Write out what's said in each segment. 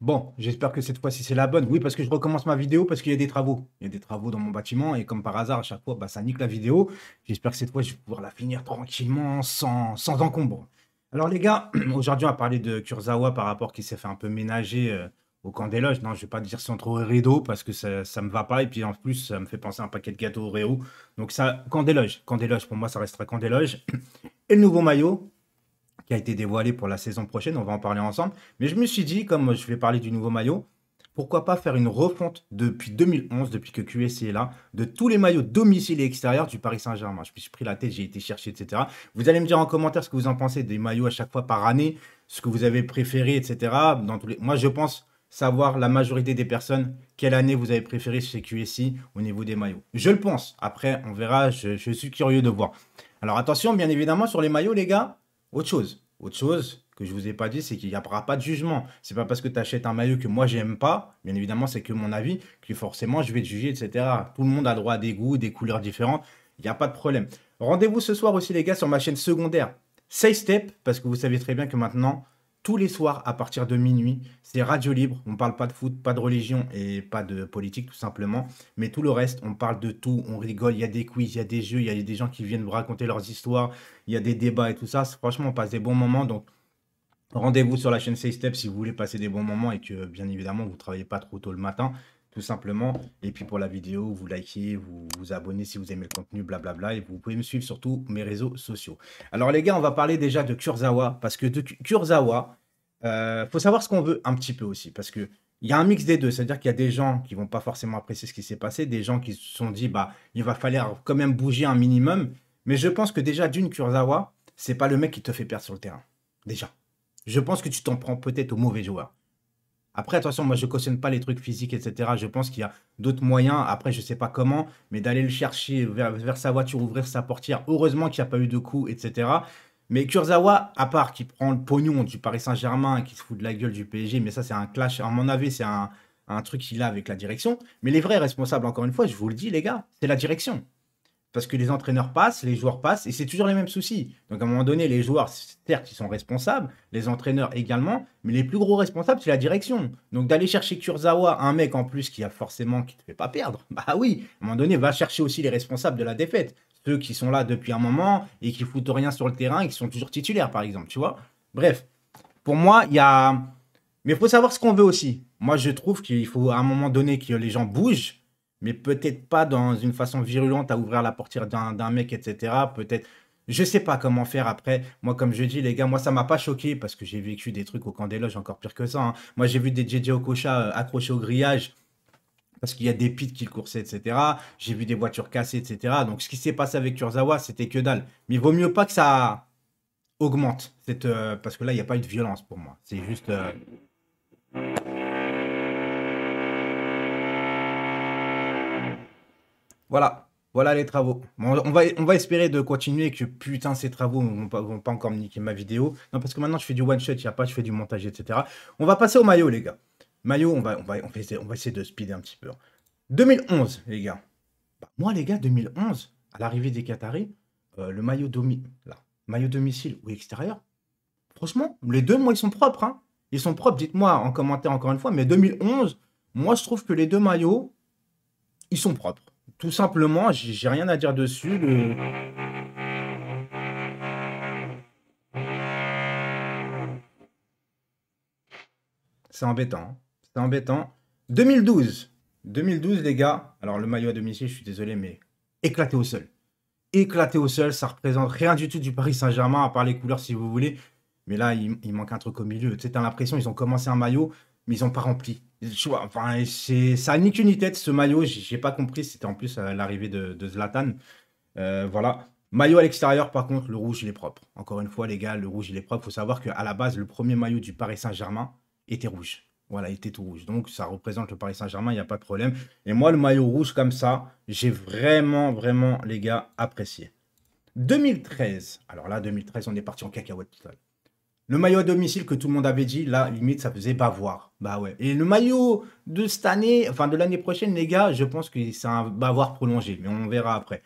Bon, j'espère que cette fois-ci c'est la bonne. Oui, parce que je recommence ma vidéo parce qu'il y a des travaux. Il y a des travaux dans mon bâtiment et comme par hasard, à chaque fois, bah, ça nique la vidéo. J'espère que cette fois, je vais pouvoir la finir tranquillement, sans, encombre. Alors les gars, aujourd'hui, on va parler de Kurzawa par rapport qui s'est fait un peu ménager euh, au camp des loges. Non, je ne vais pas dire sans trop rideau parce que ça, ne me va pas. Et puis en plus, ça me fait penser à un paquet de gâteaux Oreo. Donc ça, camp des loges. Camp des loges, pour moi, ça restera camp des loges. Et le nouveau maillot, qui a été dévoilé pour la saison prochaine, on va en parler ensemble. Mais je me suis dit, comme je vais parler du nouveau maillot, pourquoi pas faire une refonte depuis 2011, depuis que QSI est là, de tous les maillots domicile et extérieur du Paris Saint-Germain. Je me suis pris la tête, j'ai été chercher, etc. Vous allez me dire en commentaire ce que vous en pensez des maillots à chaque fois par année, ce que vous avez préféré, etc. Dans tous les... Moi, je pense savoir la majorité des personnes quelle année vous avez préféré chez QSI au niveau des maillots. Je le pense. Après, on verra, je suis curieux de voir. Alors attention, bien évidemment, sur les maillots, les gars, autre chose, autre chose que je vous ai pas dit, c'est qu'il n'y aura pas de jugement. C'est pas parce que tu achètes un maillot que moi j'aime pas, bien évidemment c'est que mon avis, que forcément je vais te juger, etc. Tout le monde a droit à des goûts, des couleurs différentes, il n'y a pas de problème. Rendez-vous ce soir aussi les gars sur ma chaîne secondaire, Say Step, parce que vous savez très bien que maintenant tous les soirs à partir de minuit. C'est radio libre, on parle pas de foot, pas de religion et pas de politique tout simplement. Mais tout le reste, on parle de tout, on rigole, il y a des quiz, il y a des jeux, il y a des gens qui viennent raconter leurs histoires, il y a des débats et tout ça. Franchement, on passe des bons moments. Donc rendez-vous sur la chaîne Step si vous voulez passer des bons moments et que bien évidemment vous travaillez pas trop tôt le matin tout simplement. Et puis pour la vidéo, vous likez, vous vous abonnez si vous aimez le contenu, blablabla. Et vous pouvez me suivre sur tous mes réseaux sociaux. Alors les gars, on va parler déjà de Kurzawa, parce que de Kurzawa, euh, faut savoir ce qu'on veut un petit peu aussi, parce que il y a un mix des deux, c'est-à-dire qu'il y a des gens qui vont pas forcément apprécier ce qui s'est passé, des gens qui se sont dit bah il va falloir quand même bouger un minimum, mais je pense que déjà d'une Kurzawa, c'est pas le mec qui te fait perdre sur le terrain. Déjà. Je pense que tu t'en prends peut-être au mauvais joueur. Après, attention, moi, je cautionne pas les trucs physiques, etc. Je pense qu'il y a d'autres moyens, après, je sais pas comment, mais d'aller le chercher vers, sa voiture, ouvrir sa portière. Heureusement qu'il n'y a pas eu de coup, etc. Mais Kurzawa, à part qui prend le pognon du Paris Saint-Germain, qui se fout de la gueule du PSG, mais ça, c'est un clash. À mon avis, c'est un, un truc qu'il a avec la direction. Mais les vrais responsables, encore une fois, je vous le dis, les gars, c'est la direction parce que les entraîneurs passent, les joueurs passent, et c'est toujours les mêmes soucis. Donc à un moment donné, les joueurs, certes, ils sont responsables, les entraîneurs également, mais les plus gros responsables, c'est la direction. Donc d'aller chercher Kurzawa, un mec en plus qui a forcément, qui ne te fait pas perdre, bah oui, à un moment donné, va chercher aussi les responsables de la défaite. Ceux qui sont là depuis un moment et qui foutent rien sur le terrain et qui sont toujours titulaires, par exemple, tu vois. Bref, pour moi, il y a... Mais il faut savoir ce qu'on veut aussi. Moi, je trouve qu'il faut à un moment donné que les gens bougent mais peut-être pas dans une façon virulente à ouvrir la portière d'un mec, etc. Peut-être. Je sais pas comment faire après. Moi, comme je dis, les gars, moi, ça m'a pas choqué parce que j'ai vécu des trucs au camp des loges encore pire que ça. Hein. Moi, j'ai vu des JJ Okocha euh, accrochés au grillage parce qu'il y a des pits qui le coursaient, etc. J'ai vu des voitures cassées, etc. Donc, ce qui s'est passé avec Kurzawa, c'était que dalle. Mais il vaut mieux pas que ça augmente. Cette, euh, parce que là, il n'y a pas eu de violence pour moi. C'est juste. Euh, Voilà, voilà les travaux. on, va, on va espérer de continuer que putain ces travaux vont vont pas encore niquer ma vidéo. Non parce que maintenant je fais du one shot, il n'y a pas, je fais du montage, etc. On va passer au maillot les gars. Maillot, on va, on va, on va, essayer, de speeder un petit peu. 2011 hein. les gars. Bah, moi les gars, 2011, à l'arrivée des Qataris, euh, le maillot maillot domicile ou extérieur. Franchement, les deux moi ils sont propres. Hein. Ils sont propres, dites-moi en commentaire encore une fois. Mais 2011, moi je trouve que les deux maillots, ils sont propres tout simplement, j'ai rien à dire dessus. C'est embêtant. Hein. C'est embêtant. 2012. 2012, les gars. Alors, le maillot à domicile, je suis désolé, mais éclaté au sol. Éclaté au sol, ça représente rien du tout du Paris Saint-Germain, à part les couleurs si vous voulez. Mais là, il, manque un truc au milieu. Tu sais, l'impression, ils ont commencé un maillot mais ils n'ont pas rempli. ça a ni tête ce maillot. J'ai pas compris. C'était en plus euh, l'arrivée de, Zlatan. Euh, voilà. Maillot à l'extérieur, par contre, le rouge, il est propre. Encore une fois, les gars, le rouge, il est propre. Il faut savoir qu'à la base, le premier maillot du Paris Saint-Germain était rouge. Voilà, il était tout rouge. Donc, ça représente le Paris Saint-Germain, il n'y a pas de problème. Et moi, le maillot rouge comme ça, j'ai vraiment, vraiment, les gars, apprécié. 2013. Alors là, 2013, on est parti en cacahuète total. Le maillot à domicile que tout le monde avait dit, là, limite, ça faisait bavoir. Bah ouais. Et le maillot de cette année, enfin de l'année prochaine, les gars, je pense que c'est un bavoir prolongé, mais on verra après.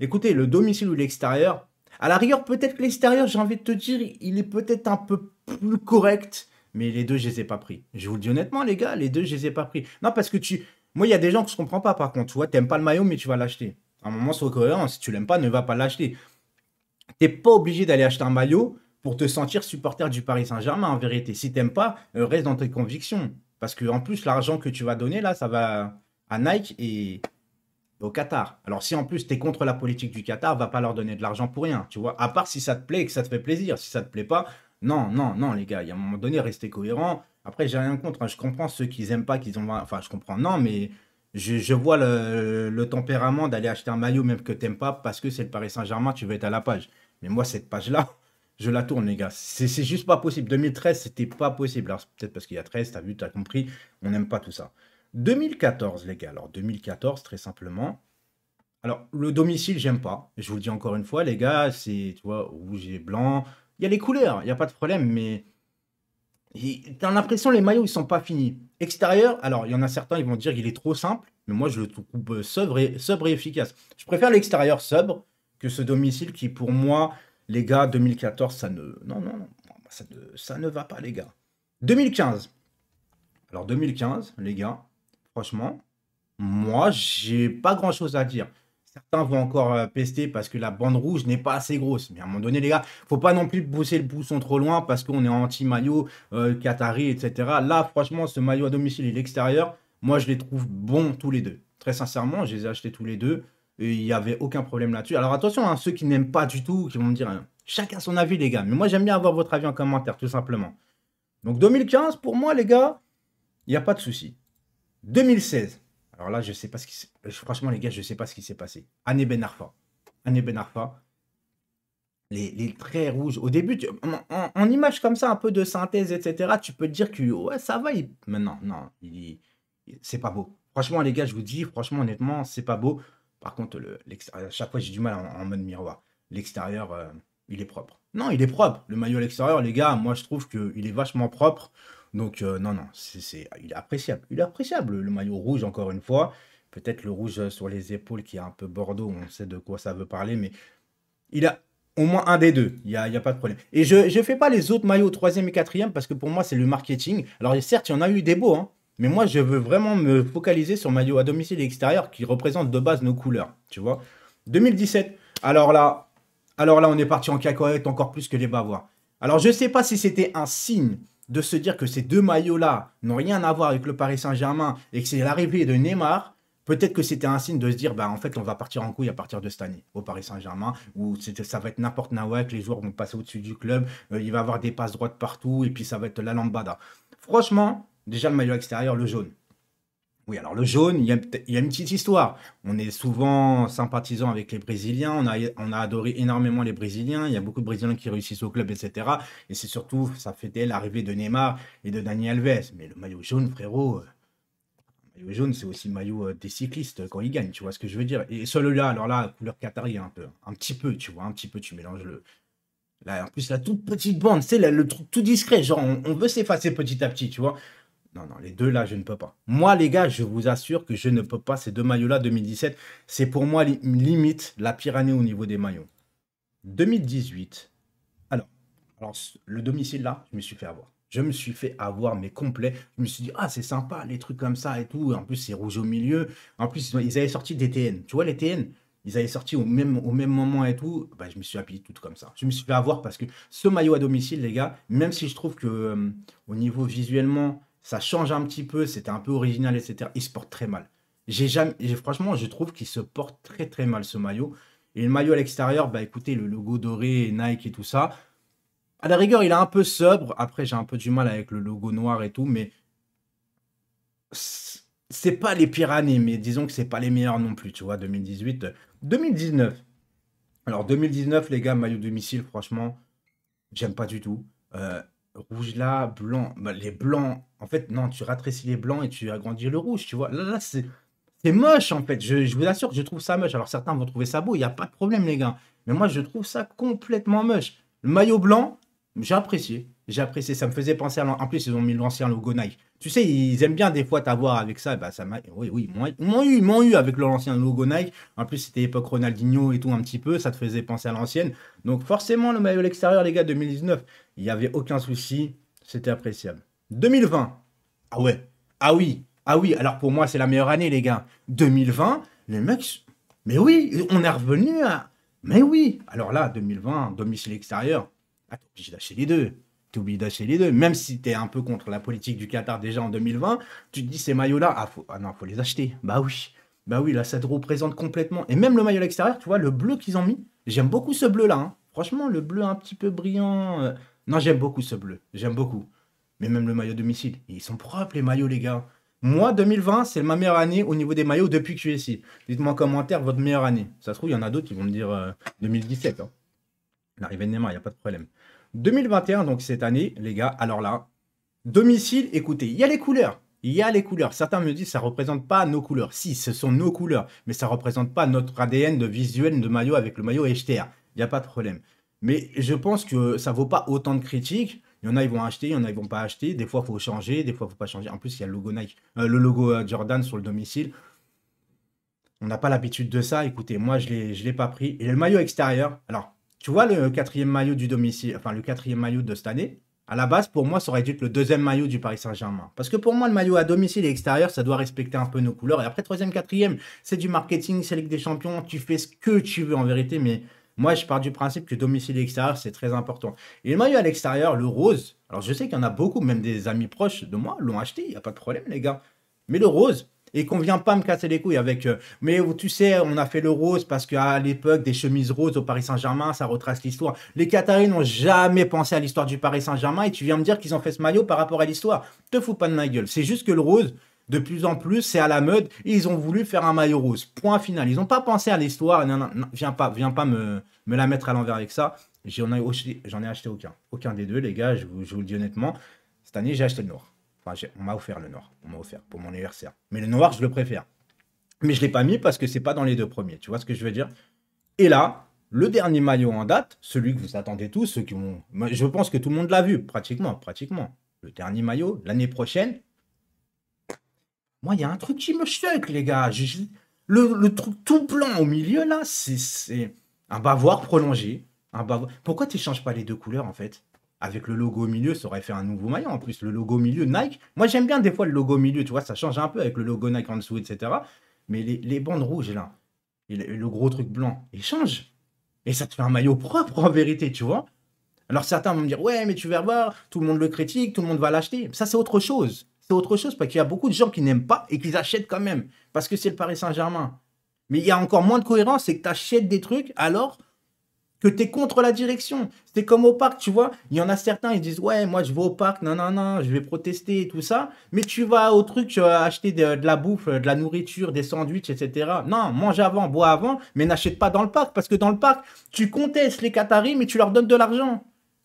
Écoutez, le domicile ou l'extérieur, à la rigueur, peut-être que l'extérieur, j'ai envie de te dire, il est peut-être un peu plus correct, mais les deux, je les ai pas pris. Je vous le dis honnêtement, les gars, les deux, je les ai pas pris. Non, parce que tu. Moi, il y a des gens qui ne comprends pas, par contre. Tu vois, t'aimes pas le maillot, mais tu vas l'acheter. À un moment, c'est cohérent. Si tu l'aimes pas, ne va pas l'acheter. T'es pas obligé d'aller acheter un maillot pour te sentir supporter du Paris Saint-Germain en vérité. Si t'aimes pas, euh, reste dans tes convictions. Parce que en plus, l'argent que tu vas donner là, ça va à Nike et au Qatar. Alors si en plus tu es contre la politique du Qatar, va pas leur donner de l'argent pour rien, tu vois. À part si ça te plaît et que ça te fait plaisir. Si ça te plaît pas, non, non, non, les gars, il y a un moment donné, restez cohérent. Après, j'ai rien contre. Hein. Je comprends ceux qui n'aiment pas, qu'ils ont. Enfin, je comprends, non, mais je, vois le, le tempérament d'aller acheter un maillot même que t'aimes pas parce que c'est le Paris Saint-Germain, tu veux être à la page. Mais moi, cette page-là, je la tourne, les gars. C'est juste pas possible. 2013, c'était pas possible. Alors, peut-être parce qu'il y a 13, t'as vu, t'as compris. On n'aime pas tout ça. 2014, les gars. Alors, 2014, très simplement. Alors, le domicile, j'aime pas. Je vous le dis encore une fois, les gars, c'est, tu vois, rouge et blanc. Il y a les couleurs, il n'y a pas de problème, mais. T'as l'impression les maillots ils sont pas finis. Extérieur, alors il y en a certains ils vont dire qu'il est trop simple, mais moi je le trouve euh, sobre et, sobre et efficace. Je préfère l'extérieur sobre que ce domicile qui pour moi les gars, 2014, ça ne... Non, non, ça ne, va pas, les gars. 2015. Alors 2015, les gars, franchement, moi, j'ai pas grand-chose à dire. Certains vont encore euh, pester parce que la bande rouge n'est pas assez grosse. Mais à un moment donné, les gars, faut pas non plus pousser le pousson trop loin parce qu'on est anti-maillot, euh, Qatari, etc. Là, franchement, ce maillot à domicile et l'extérieur, moi, je les trouve bons tous les deux. Très sincèrement, je les ai achetés tous les deux. Il n'y avait aucun problème là-dessus. Alors attention, à hein, ceux qui n'aiment pas du tout, qui vont me dire, chacun hein, chacun son avis, les gars. Mais moi, j'aime bien avoir votre avis en commentaire, tout simplement. Donc 2015, pour moi, les gars, il n'y a pas de souci. 2016. Alors là, je sais pas ce qui euh, Franchement, les gars, je sais pas ce qui s'est passé. Anne Ben Arfa. Anne Ben Arfa. Les, les, traits rouges. Au début, en, image comme ça, un peu de synthèse, etc., tu peux dire que ouais, ça va. Mais non, non, il, n'est c'est pas beau. Franchement, les gars, je vous dis, franchement, honnêtement, c'est pas beau. Par contre, le, à chaque fois, j'ai du mal en, mode miroir. L'extérieur, euh, il est propre. Non, il est propre. Le maillot à l'extérieur, les gars, moi, je trouve qu'il est vachement propre. Donc, euh, non, non, c'est, il est appréciable. Il est appréciable, le maillot rouge, encore une fois. Peut-être le rouge sur les épaules qui est un peu bordeaux, on sait de quoi ça veut parler, mais il a au moins un des deux, il n'y a, y a, pas de problème. Et je ne fais pas les autres maillots troisième et quatrième parce que pour moi, c'est le marketing. Alors, certes, il y en a eu des beaux, hein, mais moi, je veux vraiment me focaliser sur maillot à domicile extérieur qui représente de base nos couleurs, tu vois. 2017, alors là, alors là, on est parti en cacahuète encore plus que les Bavois. Alors, je ne sais pas si c'était un signe de se dire que ces deux maillots-là n'ont rien à voir avec le Paris Saint-Germain et que c'est l'arrivée de Neymar, peut-être que c'était un signe de se dire, bah, en fait, on va partir en couille à partir de cette année au Paris Saint-Germain, où ça va être n'importe nawak, les joueurs vont passer au-dessus du club, euh, il va y avoir des passes droites partout, et puis ça va être la lambada. Franchement, Déjà, le maillot extérieur, le jaune. Oui, alors le jaune, il y, a, il y, a, une petite histoire. On est souvent sympathisant avec les Brésiliens, on a, on a adoré énormément les Brésiliens, il y a beaucoup de Brésiliens qui réussissent au club, etc. Et c'est surtout, ça fêtait l'arrivée de Neymar et de Daniel Alves. Mais le maillot jaune, frérot, euh, le maillot jaune, c'est aussi le maillot euh, des cyclistes euh, quand ils gagnent, tu vois ce que je veux dire. Et celui-là, alors là, couleur qatarienne, un peu, un petit peu, tu vois, un petit peu, tu mélanges le, Là, en plus, la toute petite bande, c'est le truc tout discret. Genre, on veut s'effacer petit à petit, tu vois. Non, non, les deux là, je ne peux pas. Moi, les gars, je vous assure que je ne peux pas. Ces deux maillots-là, 2017, c'est pour moi limite la pire année au niveau des maillots. 2018, alors, le domicile là, je me suis fait avoir. Je me suis fait avoir, mes complet. Je me suis dit, ah, c'est sympa, les trucs comme ça et tout. En plus, c'est rouge au milieu. En plus, ils avaient sorti des TN. Tu vois, les TN, ils avaient sorti au même, au même moment et tout, bah, je me suis habillé tout comme ça. Je me suis fait avoir parce que ce maillot à domicile, les gars, même si je trouve que euh, au niveau visuellement, ça change un petit peu, c'était un peu original, etc. Il se porte très mal. J'ai jamais, franchement, je trouve qu'il se porte très très mal ce maillot. Et le maillot à l'extérieur, bah écoutez, le logo doré, Nike et tout ça. À la rigueur, il est un peu sobre. Après, j'ai un peu du mal avec le logo noir et tout, mais c'est pas les pires années, mais disons que c'est pas les meilleurs non plus, tu vois. 2018, 2019. Alors 2019, les gars, maillot domicile, franchement, j'aime pas du tout. Euh, rouge là, blanc. Bah, les blancs, en fait, non, tu rattrécis les blancs et tu agrandis le rouge, tu vois. Là, là c'est. C'est moche en fait, je, je, vous assure que je trouve ça moche. Alors certains vont trouver ça beau, il n'y a pas de problème les gars. Mais moi je trouve ça complètement moche. Le maillot blanc, j'ai apprécié. J'ai apprécié, ça me faisait penser à... En plus ils ont mis l'ancien logo Nike. Tu sais, ils aiment bien des fois t'avoir avec ça. Bah, ça Oui, oui, ils m'ont eu, m'ont eu avec leur ancien logo Nike. En plus, c'était époque Ronaldinho et tout un petit peu. Ça te faisait penser à l'ancienne. Donc forcément, le maillot extérieur, les gars, 2019, il n'y avait aucun souci. C'était appréciable. 2020. Ah ouais. Ah oui. Ah oui. Alors pour moi, c'est la meilleure année, les gars. 2020, les mecs... Mais oui, on est revenu à... Mais oui. Alors là, 2020, domicile extérieur. J'ai ah, j'ai obligé les deux. Tu oublies d'acheter les deux. Même si tu es un peu contre la politique du Qatar déjà en 2020, tu te dis ces maillots-là, ah, faut, ah non, faut les acheter. Bah oui, bah oui, là ça te représente complètement. Et même le maillot à l'extérieur, tu vois, le bleu qu'ils ont mis, j'aime beaucoup ce bleu-là. Hein. Franchement, le bleu un petit peu brillant. Euh. Non, j'aime beaucoup ce bleu, j'aime beaucoup. Mais même le maillot domicile, ils sont propres les maillots, les gars. Moi, 2020, c'est ma meilleure année au niveau des maillots depuis que je suis ici. Dites-moi en commentaire votre meilleure année. Ça se trouve, il y en a d'autres qui vont me dire 2017. Euh, hein. L'arrivée de Neymar, il n'y a pas de problème. 2021, donc cette année, les gars, alors là, domicile, écoutez, il y a les couleurs. Il y a les couleurs. Certains me disent ça représente pas nos couleurs. Si, ce sont nos couleurs, mais ça représente pas notre ADN de visuel de maillot avec le maillot HTR. Il n'y a pas de problème. Mais je pense que ça ne vaut pas autant de critiques. Il y en a, ils vont acheter, il y en a, ils vont pas acheter. Des fois, il faut changer, des fois, il faut pas changer. En plus, il y a le logo Nike, euh, le logo euh, Jordan sur le domicile. On n'a pas l'habitude de ça. Écoutez, moi, je ne l'ai pas pris. Et le maillot extérieur, alors, tu vois le quatrième maillot du domicile, enfin le quatrième maillot de cette année, à la base, pour moi, ça aurait dû être le deuxième maillot du Paris Saint-Germain. Parce que pour moi, le maillot à domicile et extérieur, ça doit respecter un peu nos couleurs. Et après, troisième, quatrième, c'est du marketing, c'est Ligue des Champions, tu fais ce que tu veux en vérité, mais moi, je pars du principe que domicile et extérieur, c'est très important. Et le maillot à l'extérieur, le rose, alors je sais qu'il y en a beaucoup, même des amis proches de moi l'ont acheté, il n'y a pas de problème, les gars. Mais le rose, et qu'on vient pas me casser les couilles avec. Euh, mais tu sais, on a fait le rose parce qu'à l'époque, des chemises roses au Paris Saint-Germain, ça retrace l'histoire. Les Qataris n'ont jamais pensé à l'histoire du Paris Saint-Germain et tu viens me dire qu'ils ont fait ce maillot par rapport à l'histoire. Te fous pas de ma gueule. C'est juste que le rose, de plus en plus, c'est à la mode ils ont voulu faire un maillot rose. Point final. Ils n'ont pas pensé à l'histoire. viens pas, viens pas me, me la mettre à l'envers avec ça. J'en ai, acheté aucun. Aucun des deux, les gars, vous, je vous le dis honnêtement. Cette année, j'ai acheté le noir. Enfin, on m'a offert le noir. On m'a offert pour mon anniversaire. Mais le noir, je le préfère. Mais je ne l'ai pas mis parce que c'est pas dans les deux premiers. Tu vois ce que je veux dire Et là, le dernier maillot en date, celui que vous attendez tous, ceux qui ont... Je pense que tout le monde l'a vu, pratiquement, pratiquement. Le dernier maillot, l'année prochaine. Moi, il y a un truc qui me choque, les gars. Le, truc tout blanc au milieu, là, c'est un bavoir prolongé. Un Pourquoi tu changes pas les deux couleurs, en fait avec le logo milieu, ça aurait fait un nouveau maillot. En plus, le logo milieu Nike. Moi, j'aime bien des fois le logo milieu, tu vois, ça change un peu avec le logo Nike en dessous, etc. Mais les, bandes rouges, là, et le, gros truc blanc, ils change. Et ça te fait un maillot propre, en vérité, tu vois. Alors certains vont me dire, ouais, mais tu vas voir, tout le monde le critique, tout le monde va l'acheter. Ça, c'est autre chose. C'est autre chose parce qu'il y a beaucoup de gens qui n'aiment pas et qui achètent quand même. Parce que c'est le Paris Saint-Germain. Mais il y a encore moins de cohérence, c'est que tu achètes des trucs alors que tu es contre la direction. C'était comme au parc, tu vois. Il y en a certains, ils disent Ouais, moi je vais au parc, non, non, non, je vais protester et tout ça. Mais tu vas au truc, tu vas acheter de, la bouffe, euh, de la nourriture, des sandwichs, etc. Non, mange avant, bois avant, mais n'achète pas dans le parc. Parce que dans le parc, tu contestes les Qataris, mais tu leur donnes de l'argent.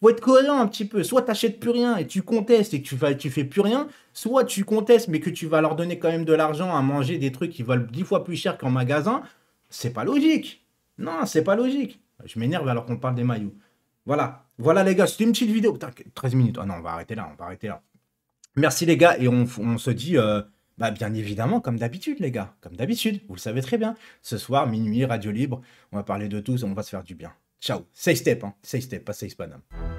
Faut être cohérent un petit peu. Soit tu n'achètes plus rien et tu contestes et tu, tu fais plus rien. Soit tu contestes mais que tu vas leur donner quand même de l'argent à manger des trucs qui valent dix fois plus cher qu'en magasin. C'est pas logique. Non, c'est pas logique. Je m'énerve alors qu'on parle des maillots. Voilà, voilà les gars, c'était une petite vidéo. 13 minutes. Ah oh non, on va arrêter là, on va arrêter là. Merci les gars, et on, se dit, euh, bah, bien évidemment, comme d'habitude les gars, comme d'habitude, vous le savez très bien. Ce soir, minuit, radio libre, on va parler de tout, on va se faire du bien. Ciao, safe step, hein. step, pas safe panames.